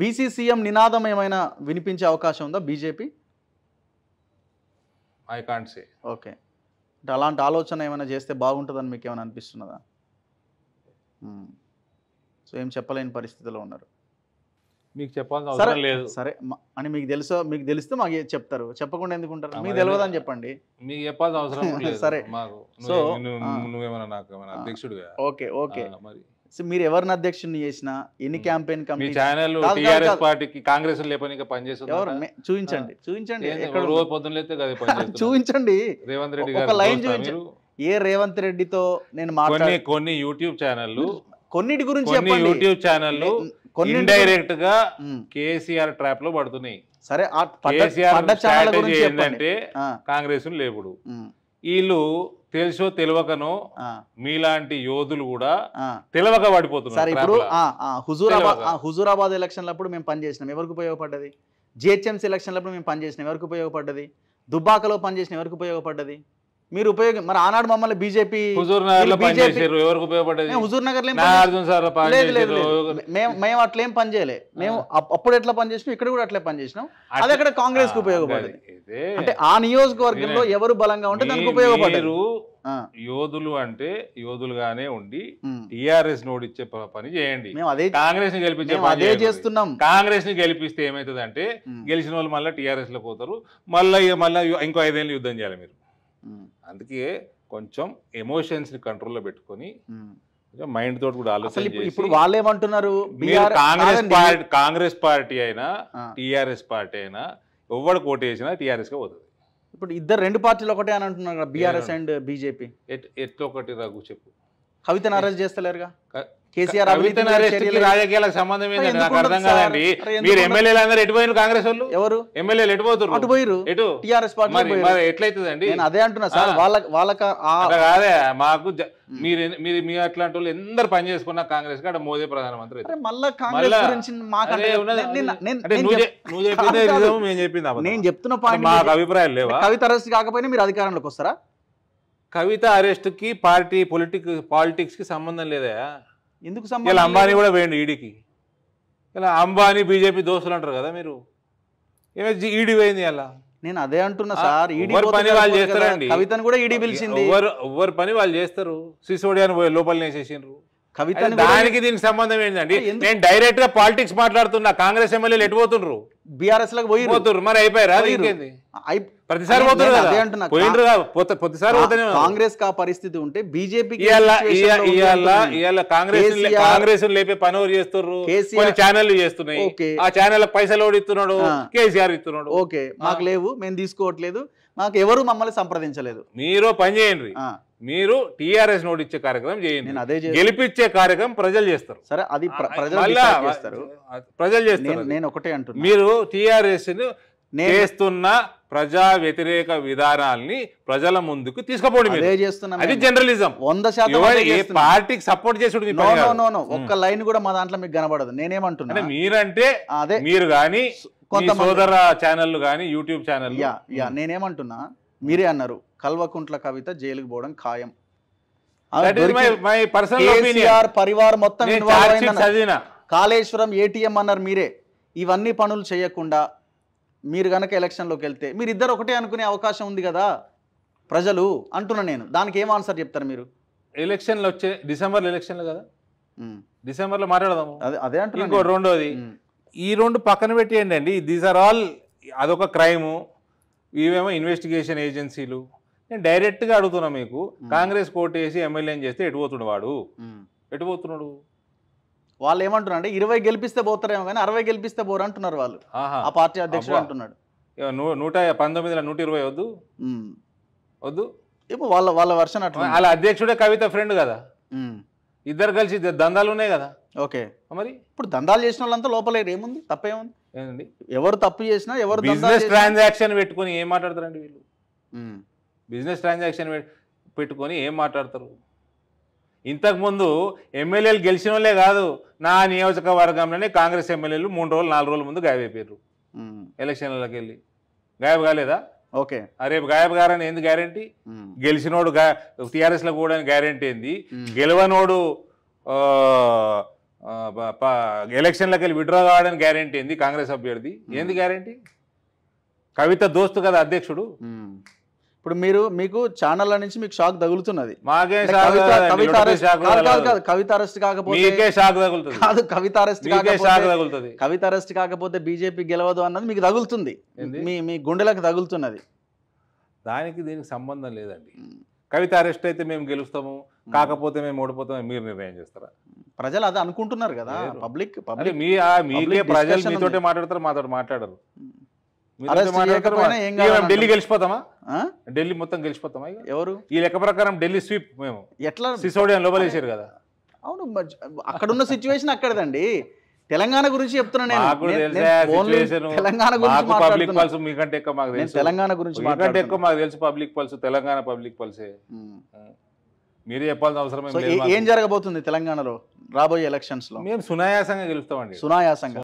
BC CM నినాదం ఏమైనా వినిపించే అవకాశం ఉందా BJP I can't say okay అంటే అలాంటి ఆలోచన ఏమైనా చేస్తే బాగుంటుందని మీకు ఏమైనా అనిపిస్తున్నదా సో ఏం చెప్పలేని పరిస్థితిలో ఉన్నారు మీకు చెప్పాల్సిన లేదు సరే అని మీకు తెలుసో మీకు తెలిస్తే మాకు చెప్తారు చెప్పకుండా ఎందుకు ఉంటారు మీకు తెలియదు అని చెప్పండి మీకు చెప్పాల్సిన అవసరం సరే మాకు సో నువ్వేమైనా నాకు అధ్యక్షుడు ఓకే ఓకే మరి సో మీరు ఎవరిని అధ్యక్షుని చేసినా ఎన్ని hmm. క్యాంపెయిన్ ఛానల్ టీఆర్ఎస్ పార్టీకి కాంగ్రెస్ లేపనిక పనిచేస్తుంది ఎవరు చూపించండి చూపించండి ఎక్కడ రోజు పొద్దున చూపించండి రేవంత్ రెడ్డి గారు లైన్ చూపించండి ఏ రేవంత్ రెడ్డితో నేను కొన్ని కొన్ని యూట్యూబ్ ఛానళ్ళు కొన్నిటి గురించి యూట్యూబ్ ఛానళ్ళు కొన్ని డైరెక్ట్ గా కేసీఆర్ ట్రాప్ లో పడుతున్నాయి సరే ఏంటంటే కాంగ్రెస్ లేపుడు వీళ్ళు తెలుసో తెలియకనో మీలాంటి యోధులు కూడా తెలవక పడిపోతున్నారు ఇప్పుడు హుజూరాబాద్ ఎలక్షన్ ఎలక్షన్లప్పుడు మేము పనిచేసినాం ఎవరికి ఉపయోగపడ్డది జిహెచ్ఎంసీ ఎలక్షన్లప్పుడు మేము పనిచేసినాం ఎవరికి ఉపయోగపడ్డది దుబ్బాకలో పనిచేసిన ఎవరికి ఉపయోగపడ్డది మీరు ఉపయోగం మరి ఆనాడు మమ్మల్ని బీజేపీ హుజూర్ నగర్ ఉపయోగపడేది హుజూర్ నగర్ లేదు మేము అట్లేం పని మేము అప్పుడు ఎట్లా పనిచేసినాం ఇక్కడ కూడా అట్లే పనిచేసినాం అది అక్కడ కాంగ్రెస్ కు ఉపయోగపడేది అయితే అంటే ఆ నియోజకవర్గంలో ఎవరు బలంగా ఉంటే దానికి ఉపయోగపడరు యోధులు అంటే యోధులుగానే ఉండి టిఆర్ఎస్ నోడిచ్చే పని చేయండి కాంగ్రెస్ ని గెలిపించే అదే చేస్తున్నాం కాంగ్రెస్ ని గెలిపిస్తే ఏమైతుంది అంటే గెలిచిన వాళ్ళు మళ్ళీ టిఆర్ఎస్ లో పోతారు మళ్ళీ మళ్ళీ ఇంకో ఐదేళ్ళు యుద్ధం చేయాలి మీరు అందుకే కొంచెం ఎమోషన్స్ ని కంట్రోల్లో పెట్టుకొని మైండ్ తోటి కూడా ఆలోచన ఇప్పుడు వాళ్ళు ఏమంటున్నారు కాంగ్రెస్ పార్టీ కాంగ్రెస్ పార్టీ అయినా టిఆర్ఎస్ పార్టీ అయినా ఎవరికి కోటి వేసినా టీఆర్ఎస్కే పోతుంది ఇప్పుడు ఇద్దరు రెండు పార్టీలు ఒకటే అని అంటున్నారు BRS and BJP at at ఒకటి రఘు చెప్పు కవితను అరెస్ట్ చేస్తలేరుగా కేసీఆర్ రాజకీయాలకు సంబంధం నాకు అర్థం కాదండి మీరు అందరూ ఎటుపోయిన కాంగ్రెస్ వాళ్ళు ఎవరు ఎమ్మెల్యేలు నేను అదే అంటున్నా వాళ్ళ వాళ్ళకి మాకు మీరు మీ అట్లాంటి వాళ్ళు ఎందరు పని చేసుకున్న కాంగ్రెస్ మోదీ ప్రధానమంత్రి నేను కవిత అరెస్ట్ కాకపోయినా మీరు అధికారంలోకి వస్తారా కవిత అరెస్ట్ కి పార్టీ పొలిటిక్ పాలిటిక్స్ కి సంబంధం లేదా ఎందుకు ఇలా అంబానీ కూడా వేయండి ఈడీకి ఇలా అంబానీ బీజేపీ దోస్తులు అంటారు కదా మీరు ఈడీ పోయింది అలా నేను అదే అంటున్నా సార్ ఈడీ పని వాళ్ళు చేస్తారండి కవితను కూడా ఈడీ పిలిచింది ఎవరు ఎవరు పని వాళ్ళు చేస్తారు సిసోడియాని పోయి లోపల వేసేసిండ్రు కవిత దానికి దీనికి సంబంధం ఏంటండి నేను డైరెక్ట్ గా పాలిటిక్స్ మాట్లాడుతున్నా కాంగ్రెస్ ఎమ్మెల్యేలు ఎటుపోతుండ్రు బీఆర్ఎస్ లకు పోయి పోతురు మరి అయిపోయారు ప్రతిసారి కాంగ్రెస్ కా పరిస్థితి ఉంటే బీజేపీ కాంగ్రెస్ కాంగ్రెస్ లేపే పనులు ఛానల్ చేస్తున్నాయి ఆ ఛానల్ పైసలు ఓడిస్తున్నాడు కేసీఆర్ ఇస్తున్నాడు ఓకే మాకు లేవు మేము తీసుకోవట్లేదు మాకు ఎవరు మమ్మల్ని సంప్రదించలేదు మీరు పని చేయండి మీరు టిఆర్ఎస్ నోటిచ్చే కార్యక్రమం చేయండి గెలిపించే కార్యక్రమం ప్రజలు చేస్తారు సరే అది ప్రజలు ప్రజలు చేస్తారు నేను ఒకటే అంటున్నా మీరు టిఆర్ఎస్ చేస్తున్న ప్రజా వ్యతిరేక విధానాల్ని ప్రజల ముందుకు తీసుకుపోవడం అది జర్నలిజం వంద శాతం పార్టీకి సపోర్ట్ చేసుడు ఒక్క లైన్ కూడా మా దాంట్లో మీకు కనబడదు నేనేమంటున్నా మీరంటే అదే మీరు కానీ కొంత సోదర ఛానల్ కానీ యూట్యూబ్ ఛానల్ నేనేమంటున్నా మీరే అన్నారు కల్వకుంట్ల కవిత జైలుకు పోవడం ఖాయం పరివార్ మొత్తం కాళేశ్వరం ఏటీఎం అన్నారు మీరే ఇవన్నీ పనులు చేయకుండా మీరు కనుక ఎలక్షన్లోకి వెళ్తే మీరు ఇద్దరు ఒకటే అనుకునే అవకాశం ఉంది కదా ప్రజలు అంటున్నా నేను దానికి ఏం ఆన్సర్ చెప్తారు మీరు ఎలక్షన్లు వచ్చే డిసెంబర్ ఎలక్షన్లు కదా డిసెంబర్లో మాట్లాడదాము అదే అంటే ఇంకో రెండోది ఈ రెండు పక్కన పెట్టేయండి అండి దీస్ ఆర్ ఆల్ అదొక క్రైము ఇవేమో ఇన్వెస్టిగేషన్ ఏజెన్సీలు నేను డైరెక్ట్గా అడుగుతున్నా మీకు కాంగ్రెస్ కోర్టు వేసి ఎమ్మెల్యేని చేస్తే ఎటుపోతున్నాడు వాడు ఎటుపోతున్నాడు వాళ్ళు ఏమంటున్నారు అంటే ఇరవై గెలిపిస్తే పోతారేమో కానీ అరవై గెలిపిస్తే పోరు అంటున్నారు వాళ్ళు ఆ పార్టీ అధ్యక్షుడు అంటున్నాడు నూట పంతొమ్మిదిలో నూట ఇరవై వద్దు వద్దు ఏమో వాళ్ళ వాళ్ళ వర్షన్ అట్లా వాళ్ళ అధ్యక్షుడే కవిత ఫ్రెండ్ కదా ఇద్దరు కలిసి దందాలు ఉన్నాయి కదా ఓకే మరి ఇప్పుడు దందాలు చేసిన వాళ్ళంతా లోపల ఏముంది తప్పేముంది ఎవరు తప్పు చేసినా ఎవరు బిజినెస్ ట్రాన్సాక్షన్ పెట్టుకొని ఏం మాట్లాడతారండి వీళ్ళు బిజినెస్ ట్రాన్సాక్షన్ పెట్టుకొని ఏం మాట్లాడతారు ఇంతకుముందు ఎమ్మెల్యేలు గెలిచిన వాళ్ళే కాదు నా నియోజకవర్గంలోనే కాంగ్రెస్ ఎమ్మెల్యేలు మూడు రోజులు నాలుగు రోజుల ముందు గాయబైపోయారు ఎలక్షన్లకి వెళ్ళి గాయబు కాలేదా ఓకే రేపు గాయబు కారని ఏంది గ్యారంటీ గెలిచినోడు టీఆర్ఎస్లో కూడా గ్యారంటీ ఏంది గెలవనోడు ఎలక్షన్లకి వెళ్ళి విడ్రా కావడానికి గ్యారంటీ ఏంది కాంగ్రెస్ అభ్యర్థి ఏంది గ్యారంటీ కవిత దోస్తు కదా అధ్యక్షుడు ఇప్పుడు మీరు మీకు ఛానల్ నుంచి మీకు షాక్ తగులుతున్నది కవిత అరెస్ట్ కాకపోతే కవిత అరెస్ట్ కాకపోతే కవిత అరెస్ట్ కాకపోతే బీజేపీ గెలవదు అన్నది మీకు తగులుతుంది మీ మీ గుండెలకు తగులుతున్నది దానికి దీనికి సంబంధం లేదండి కవిత అరెస్ట్ అయితే మేము గెలుస్తాము కాకపోతే మేము ఓడిపోతాము మీరు నిర్ణయం చేస్తారా ప్రజలు అది అనుకుంటున్నారు కదా పబ్లిక్ పబ్లిక్ మీ మీకే ప్రజలు మీతోటే మాట్లాడతారు మాతో మాట్లాడరు hmm. ఢిల్లీ గెలిచిపోతామా ఢిల్లీ మొత్తం గెలిచిపోతామా ఎవరు ఈ లెక్క ప్రకారం ఢిల్లీ స్వీప్ మేము ఎట్లా సిసోడియా లోపల లోపలేసారు కదా అవును అక్కడ అక్కడున్న సిచ్యువేషన్ అక్కడదండి తెలంగాణ గురించి చెప్తున్నాను తెలంగాణ గురించి పబ్లిక్ పల్స్ మీకంటే ఎక్కువ మాకు తెలంగాణ గురించి ఎక్కువ మాకు తెలుసు పబ్లిక్ పల్స్ తెలంగాణ పబ్లిక్ పల్సే మీరు చెప్పాల్సిన అవసరం ఏం జరగబోతుంది తెలంగాణలో రాబోయే ఎలక్షన్స్ లో మేము సునాయాసంగా గెలుస్తామండి సునాయాసంగా